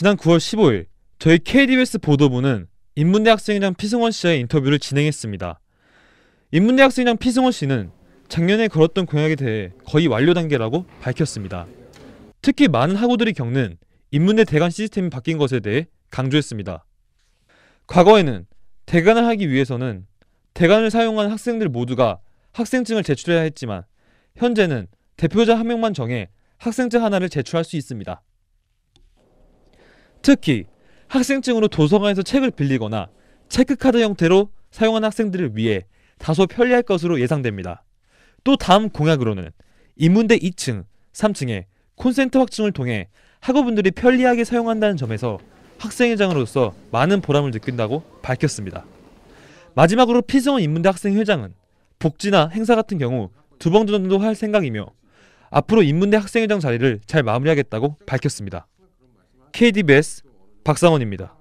지난 9월 15일 저희 KDBS 보도부는 인문대 학생이랑 피승원 씨와의 인터뷰를 진행했습니다. 인문대 학생이랑 피승원 씨는 작년에 걸었던 공약에 대해 거의 완료 단계라고 밝혔습니다. 특히 많은 학우들이 겪는 인문대 대관 시스템이 바뀐 것에 대해 강조했습니다. 과거에는 대관을 하기 위해서는 대관을 사용한 학생들 모두가 학생증을 제출해야 했지만 현재는 대표자 한 명만 정해 학생증 하나를 제출할 수 있습니다. 특히 학생증으로 도서관에서 책을 빌리거나 체크카드 형태로 사용하는 학생들을 위해 다소 편리할 것으로 예상됩니다. 또 다음 공약으로는 인문대 2층, 3층에 콘센트 확충을 통해 학우분들이 편리하게 사용한다는 점에서 학생회장으로서 많은 보람을 느낀다고 밝혔습니다. 마지막으로 피성원 인문대 학생회장은 복지나 행사 같은 경우 두 번 정도 할 생각이며 앞으로 인문대 학생회장 자리를 잘 마무리하겠다고 밝혔습니다. KDBS 박상원입니다.